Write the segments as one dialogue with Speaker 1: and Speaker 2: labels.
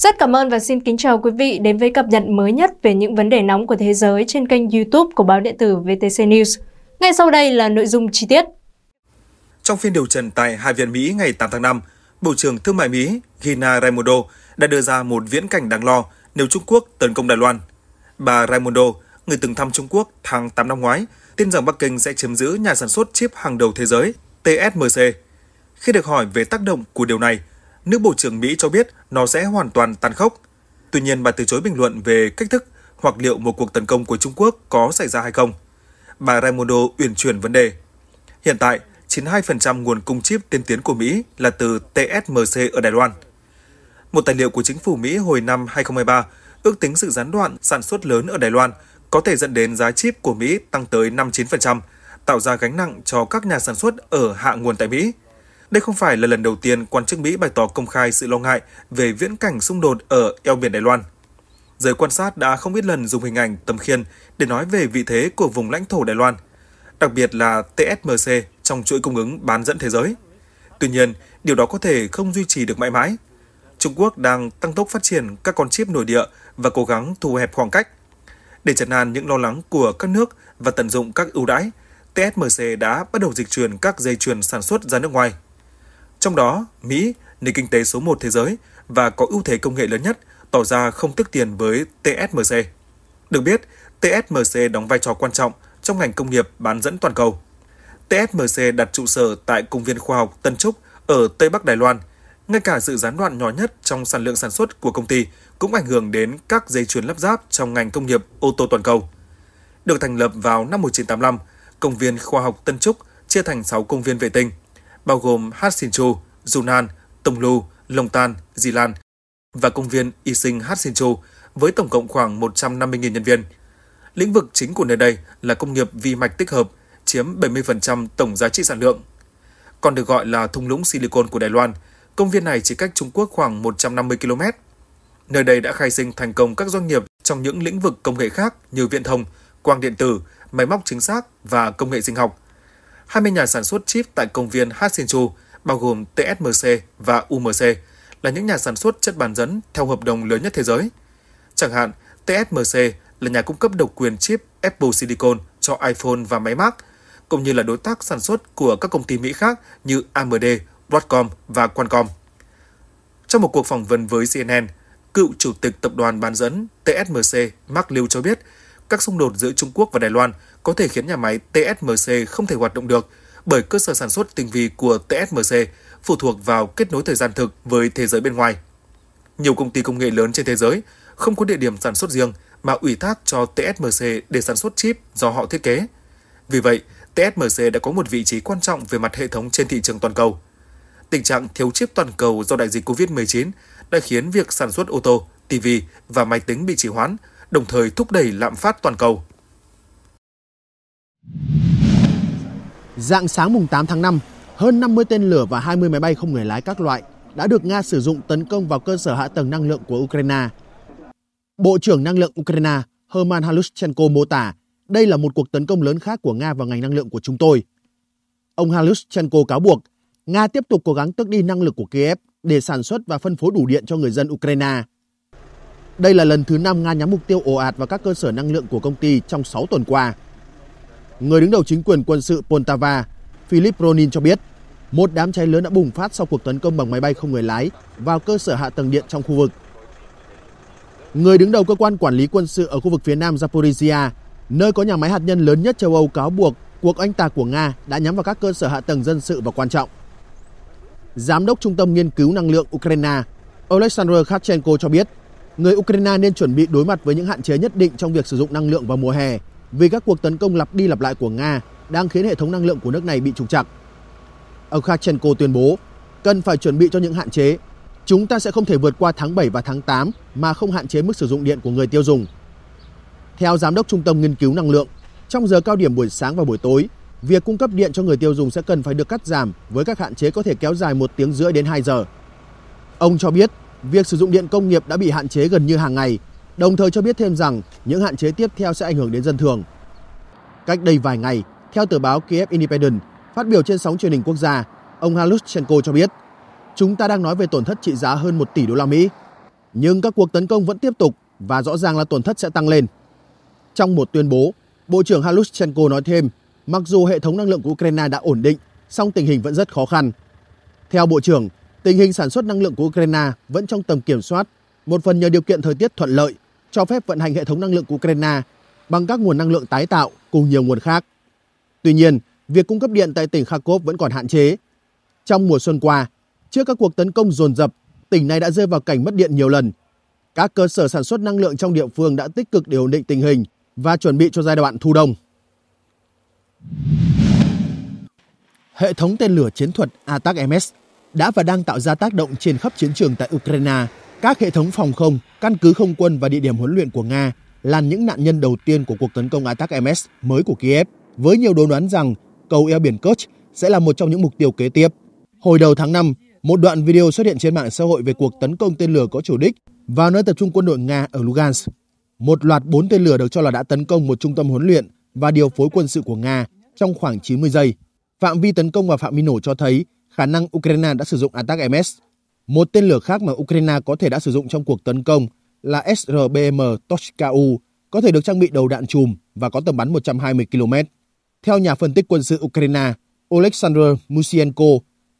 Speaker 1: Rất cảm ơn và xin kính chào quý vị đến với cập nhật mới nhất về những vấn đề nóng của thế giới trên kênh YouTube của báo điện tử VTC News. Ngay sau đây là nội dung chi tiết.
Speaker 2: Trong phiên điều trần tại Hạ viện Mỹ ngày 8 tháng 5, Bộ trưởng Thương mại Mỹ Gina Raimondo đã đưa ra một viễn cảnh đáng lo nếu Trung Quốc tấn công Đài Loan. Bà Raimondo, người từng thăm Trung Quốc tháng 8 năm ngoái, tin rằng Bắc Kinh sẽ chiếm giữ nhà sản xuất chip hàng đầu thế giới TSMC. Khi được hỏi về tác động của điều này Nữ Bộ trưởng Mỹ cho biết nó sẽ hoàn toàn tàn khốc. Tuy nhiên, bà từ chối bình luận về cách thức hoặc liệu một cuộc tấn công của Trung Quốc có xảy ra hay không. Bà Raimondo uyển chuyển vấn đề. Hiện tại, 92% nguồn cung chip tiên tiến của Mỹ là từ TSMC ở Đài Loan. Một tài liệu của chính phủ Mỹ hồi năm 2023 ước tính sự gián đoạn sản xuất lớn ở Đài Loan có thể dẫn đến giá chip của Mỹ tăng tới 59%, tạo ra gánh nặng cho các nhà sản xuất ở hạ nguồn tại Mỹ. Đây không phải là lần đầu tiên quan chức Mỹ bày tỏ công khai sự lo ngại về viễn cảnh xung đột ở eo biển Đài Loan. Giới quan sát đã không ít lần dùng hình ảnh tầm khiên để nói về vị thế của vùng lãnh thổ Đài Loan, đặc biệt là TSMC trong chuỗi cung ứng bán dẫn thế giới. Tuy nhiên, điều đó có thể không duy trì được mãi mãi. Trung Quốc đang tăng tốc phát triển các con chip nội địa và cố gắng thu hẹp khoảng cách. Để trấn an những lo lắng của các nước và tận dụng các ưu đãi, TSMC đã bắt đầu dịch chuyển các dây chuyền sản xuất ra nước ngoài. Trong đó, Mỹ, nền kinh tế số 1 thế giới và có ưu thế công nghệ lớn nhất, tỏ ra không tức tiền với TSMC. Được biết, TSMC đóng vai trò quan trọng trong ngành công nghiệp bán dẫn toàn cầu. TSMC đặt trụ sở tại Công viên Khoa học Tân Trúc ở Tây Bắc Đài Loan. Ngay cả sự gián đoạn nhỏ nhất trong sản lượng sản xuất của công ty cũng ảnh hưởng đến các dây chuyền lắp ráp trong ngành công nghiệp ô tô toàn cầu. Được thành lập vào năm 1985, Công viên Khoa học Tân Trúc chia thành 6 công viên vệ tinh bao gồm Hatsincho, Junan, Tông Lô, Long Tan, Di Lan và công viên Y Sinh Hatsincho với tổng cộng khoảng 150.000 nhân viên. Lĩnh vực chính của nơi đây là công nghiệp vi mạch tích hợp, chiếm 70% tổng giá trị sản lượng. Còn được gọi là thung lũng silicon của Đài Loan, công viên này chỉ cách Trung Quốc khoảng 150 km. Nơi đây đã khai sinh thành công các doanh nghiệp trong những lĩnh vực công nghệ khác như viễn thông, quang điện tử, máy móc chính xác và công nghệ sinh học – 20 nhà sản xuất chip tại công viên Hsinchu bao gồm TSMC và UMC, là những nhà sản xuất chất bán dẫn theo hợp đồng lớn nhất thế giới. Chẳng hạn, TSMC là nhà cung cấp độc quyền chip Apple Silicon cho iPhone và máy Mac, cũng như là đối tác sản xuất của các công ty Mỹ khác như AMD, Broadcom và Qualcomm. Trong một cuộc phỏng vấn với CNN, cựu chủ tịch tập đoàn bán dẫn TSMC Mark Liu cho biết các xung đột giữa Trung Quốc và Đài Loan có thể khiến nhà máy TSMC không thể hoạt động được bởi cơ sở sản xuất tinh vi của TSMC phụ thuộc vào kết nối thời gian thực với thế giới bên ngoài. Nhiều công ty công nghệ lớn trên thế giới không có địa điểm sản xuất riêng mà ủy thác cho TSMC để sản xuất chip do họ thiết kế. Vì vậy, TSMC đã có một vị trí quan trọng về mặt hệ thống trên thị trường toàn cầu. Tình trạng thiếu chip toàn cầu do đại dịch COVID-19 đã khiến việc sản xuất ô tô, TV và máy tính bị trì hoãn đồng thời thúc đẩy lạm phát toàn cầu.
Speaker 3: Dạng sáng mùng 8 tháng 5, hơn 50 tên lửa và 20 máy bay không người lái các loại đã được Nga sử dụng tấn công vào cơ sở hạ tầng năng lượng của Ukraine. Bộ trưởng Năng lượng Ukraine Herman Halushchenko mô tả đây là một cuộc tấn công lớn khác của Nga vào ngành năng lượng của chúng tôi. Ông Halushchenko cáo buộc Nga tiếp tục cố gắng tước đi năng lực của Kiev để sản xuất và phân phối đủ điện cho người dân Ukraine. Đây là lần thứ 5 Nga nhắm mục tiêu ồ ạt vào các cơ sở năng lượng của công ty trong 6 tuần qua. Người đứng đầu chính quyền quân sự Poltava, Philip Ronin cho biết, một đám cháy lớn đã bùng phát sau cuộc tấn công bằng máy bay không người lái vào cơ sở hạ tầng điện trong khu vực. Người đứng đầu cơ quan quản lý quân sự ở khu vực phía nam Zaporizhia, nơi có nhà máy hạt nhân lớn nhất châu Âu cáo buộc cuộc oanh tạc của Nga đã nhắm vào các cơ sở hạ tầng dân sự và quan trọng. Giám đốc Trung tâm Nghiên cứu Năng lượng Ukraine Oleksandr Khachenko cho biết người Ukraine nên chuẩn bị đối mặt với những hạn chế nhất định trong việc sử dụng năng lượng vào mùa hè vì các cuộc tấn công lặp đi lặp lại của Nga đang khiến hệ thống năng lượng của nước này bị trục trặc. Ông Khachenko tuyên bố, cần phải chuẩn bị cho những hạn chế. Chúng ta sẽ không thể vượt qua tháng 7 và tháng 8 mà không hạn chế mức sử dụng điện của người tiêu dùng. Theo Giám đốc Trung tâm Nghiên cứu Năng lượng, trong giờ cao điểm buổi sáng và buổi tối, việc cung cấp điện cho người tiêu dùng sẽ cần phải được cắt giảm với các hạn chế có thể kéo dài một tiếng rưỡi đến 2 giờ. Ông cho biết việc sử dụng điện công nghiệp đã bị hạn chế gần như hàng ngày, đồng thời cho biết thêm rằng những hạn chế tiếp theo sẽ ảnh hưởng đến dân thường. Cách đây vài ngày, theo tờ báo Kiev Independent, phát biểu trên sóng truyền hình quốc gia, ông Halushchenko cho biết, chúng ta đang nói về tổn thất trị giá hơn 1 tỷ đô la Mỹ, nhưng các cuộc tấn công vẫn tiếp tục và rõ ràng là tổn thất sẽ tăng lên. Trong một tuyên bố, Bộ trưởng Halushchenko nói thêm, mặc dù hệ thống năng lượng của Ukraine đã ổn định, song tình hình vẫn rất khó khăn. Theo Bộ trưởng, Tình hình sản xuất năng lượng của Ukraine vẫn trong tầm kiểm soát, một phần nhờ điều kiện thời tiết thuận lợi, cho phép vận hành hệ thống năng lượng của Ukraine bằng các nguồn năng lượng tái tạo cùng nhiều nguồn khác. Tuy nhiên, việc cung cấp điện tại tỉnh Kharkov vẫn còn hạn chế. Trong mùa xuân qua, trước các cuộc tấn công dồn dập, tỉnh này đã rơi vào cảnh mất điện nhiều lần. Các cơ sở sản xuất năng lượng trong địa phương đã tích cực điều ổn định tình hình và chuẩn bị cho giai đoạn thu đông. Hệ thống tên lửa chiến thuật ATAC-MS đã và đang tạo ra tác động trên khắp chiến trường tại Ukraine. Các hệ thống phòng không, căn cứ không quân và địa điểm huấn luyện của Nga là những nạn nhân đầu tiên của cuộc tấn công ATAC-MS mới của Kiev, với nhiều đồn đoán rằng cầu eo biển Kerch sẽ là một trong những mục tiêu kế tiếp. Hồi đầu tháng 5, một đoạn video xuất hiện trên mạng xã hội về cuộc tấn công tên lửa có chủ đích vào nơi tập trung quân đội Nga ở Lugansk. Một loạt bốn tên lửa được cho là đã tấn công một trung tâm huấn luyện và điều phối quân sự của Nga trong khoảng 90 giây. Phạm vi tấn công và phạm vi nổ cho thấy khả năng Ukraine đã sử dụng ATAC-MS. Một tên lửa khác mà Ukraine có thể đã sử dụng trong cuộc tấn công là SRBM tochka u có thể được trang bị đầu đạn chùm và có tầm bắn 120 km. Theo nhà phân tích quân sự Ukraine, Oleksandr Musienko,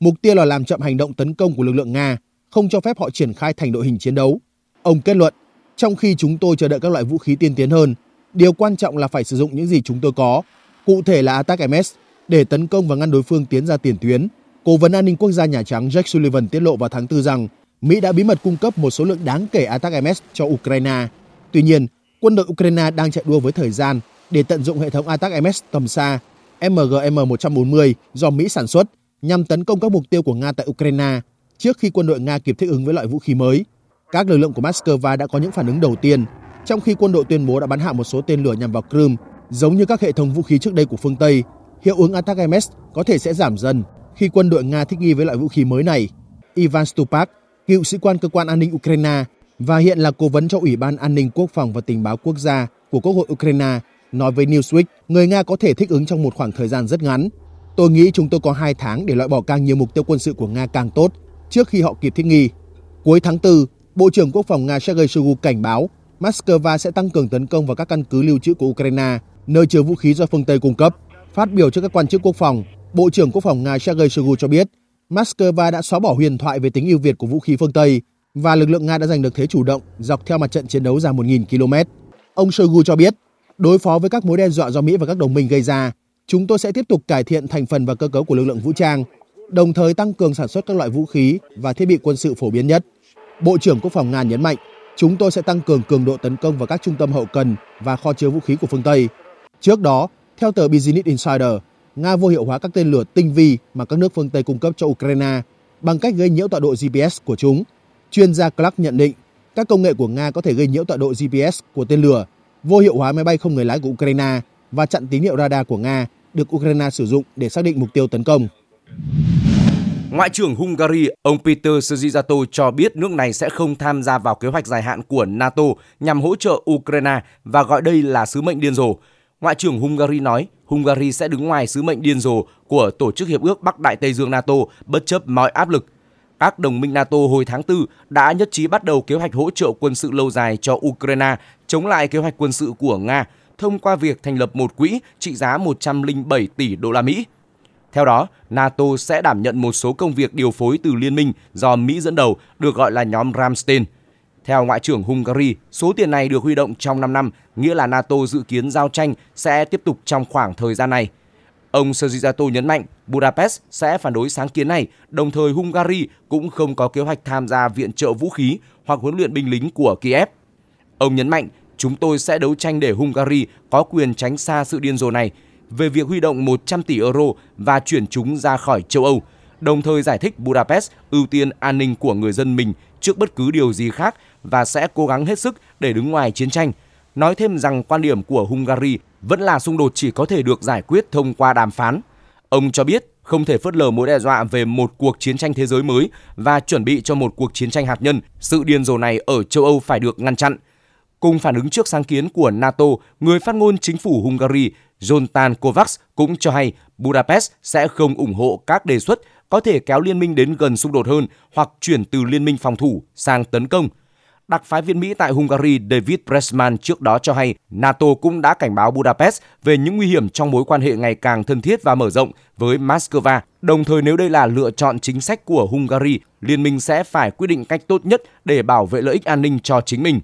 Speaker 3: mục tiêu là làm chậm hành động tấn công của lực lượng Nga, không cho phép họ triển khai thành đội hình chiến đấu. Ông kết luận, trong khi chúng tôi chờ đợi các loại vũ khí tiên tiến hơn, điều quan trọng là phải sử dụng những gì chúng tôi có, cụ thể là ATAC-MS, để tấn công và ngăn đối phương tiến ra tiền tuyến Cố vấn an ninh quốc gia Nhà Trắng Jake Sullivan tiết lộ vào tháng 4 rằng Mỹ đã bí mật cung cấp một số lượng đáng kể ATAC-MS cho Ukraine. Tuy nhiên, quân đội Ukraine đang chạy đua với thời gian để tận dụng hệ thống ATAC-MS tầm xa MGM-140 do Mỹ sản xuất nhằm tấn công các mục tiêu của Nga tại Ukraine trước khi quân đội Nga kịp thích ứng với loại vũ khí mới. Các lực lượng của Moscow đã có những phản ứng đầu tiên, trong khi quân đội tuyên bố đã bắn hạ một số tên lửa nhằm vào Crimea, giống như các hệ thống vũ khí trước đây của phương Tây. Hiệu ứng ATAC-MS có thể sẽ giảm dần khi quân đội Nga thích nghi với loại vũ khí mới này. Ivan Stupak, cựu sĩ quan cơ quan an ninh Ukraine và hiện là cố vấn cho Ủy ban An ninh Quốc phòng và Tình báo Quốc gia của Quốc hội Ukraine, nói với Newsweek, người Nga có thể thích ứng trong một khoảng thời gian rất ngắn. Tôi nghĩ chúng tôi có 2 tháng để loại bỏ càng nhiều mục tiêu quân sự của Nga càng tốt trước khi họ kịp thích nghi. Cuối tháng 4, Bộ trưởng Quốc phòng Nga Sergei Shoigu cảnh báo Moscow sẽ tăng cường tấn công vào các căn cứ lưu trữ của Ukraine, nơi chứa vũ khí do phương Tây cung cấp. Phát biểu trước các quan chức quốc phòng, Bộ trưởng Quốc phòng Nga Sergei Shoigu cho biết, Moscow đã xóa bỏ huyền thoại về tính ưu việt của vũ khí phương Tây và lực lượng Nga đã giành được thế chủ động dọc theo mặt trận chiến đấu dài 1.000 km. Ông Shoigu cho biết, đối phó với các mối đe dọa do Mỹ và các đồng minh gây ra, chúng tôi sẽ tiếp tục cải thiện thành phần và cơ cấu của lực lượng vũ trang, đồng thời tăng cường sản xuất các loại vũ khí và thiết bị quân sự phổ biến nhất. Bộ trưởng Quốc phòng Nga nhấn mạnh, chúng tôi sẽ tăng cường cường độ tấn công vào các trung tâm hậu cần và kho chứa vũ khí của phương Tây. Trước đó, theo tờ Business Insider, Nga vô hiệu hóa các tên lửa tinh vi mà các nước phương Tây cung cấp cho Ukraine bằng cách gây nhiễu tọa độ GPS của chúng. Chuyên gia Clark nhận định các công nghệ của Nga có thể gây nhiễu tọa độ GPS của tên lửa, vô hiệu hóa máy bay không người lái của Ukraine và chặn tín hiệu radar của Nga được Ukraine sử dụng để xác định mục tiêu tấn công.
Speaker 1: Ngoại trưởng Hungary, ông Peter Szijjarto cho biết nước này sẽ không tham gia vào kế hoạch dài hạn của NATO nhằm hỗ trợ Ukraine và gọi đây là sứ mệnh điên rồ. Ngoại trưởng Hungary nói Hungary sẽ đứng ngoài sứ mệnh điên rồ của Tổ chức Hiệp ước Bắc Đại Tây Dương NATO bất chấp mọi áp lực. Các đồng minh NATO hồi tháng 4 đã nhất trí bắt đầu kế hoạch hỗ trợ quân sự lâu dài cho Ukraine chống lại kế hoạch quân sự của Nga thông qua việc thành lập một quỹ trị giá 107 tỷ đô la Mỹ. Theo đó, NATO sẽ đảm nhận một số công việc điều phối từ liên minh do Mỹ dẫn đầu được gọi là nhóm Ramstein – theo Ngoại trưởng Hungary, số tiền này được huy động trong 5 năm, nghĩa là NATO dự kiến giao tranh sẽ tiếp tục trong khoảng thời gian này. Ông Sergiato nhấn mạnh Budapest sẽ phản đối sáng kiến này, đồng thời Hungary cũng không có kế hoạch tham gia viện trợ vũ khí hoặc huấn luyện binh lính của Kiev. Ông nhấn mạnh, chúng tôi sẽ đấu tranh để Hungary có quyền tránh xa sự điên rồ này về việc huy động 100 tỷ euro và chuyển chúng ra khỏi châu Âu, đồng thời giải thích Budapest ưu tiên an ninh của người dân mình trước bất cứ điều gì khác và sẽ cố gắng hết sức để đứng ngoài chiến tranh. Nói thêm rằng quan điểm của Hungary vẫn là xung đột chỉ có thể được giải quyết thông qua đàm phán. Ông cho biết không thể phớt lờ mối đe dọa về một cuộc chiến tranh thế giới mới và chuẩn bị cho một cuộc chiến tranh hạt nhân. Sự điên rồ này ở châu Âu phải được ngăn chặn. Cùng phản ứng trước sáng kiến của NATO, người phát ngôn chính phủ Hungary Jonathan Kovacs cũng cho hay Budapest sẽ không ủng hộ các đề xuất có thể kéo liên minh đến gần xung đột hơn hoặc chuyển từ liên minh phòng thủ sang tấn công – Đặc phái viên Mỹ tại Hungary David Pressman trước đó cho hay NATO cũng đã cảnh báo Budapest về những nguy hiểm trong mối quan hệ ngày càng thân thiết và mở rộng với Moscow. Đồng thời nếu đây là lựa chọn chính sách của Hungary, liên minh sẽ phải quyết định cách tốt nhất để bảo vệ lợi ích an ninh cho chính mình.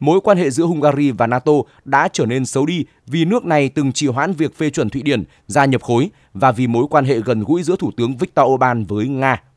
Speaker 1: Mối quan hệ giữa Hungary và NATO đã trở nên xấu đi vì nước này từng trì hoãn việc phê chuẩn Thụy Điển gia nhập khối và vì mối quan hệ gần gũi giữa Thủ tướng Viktor Orbán với Nga.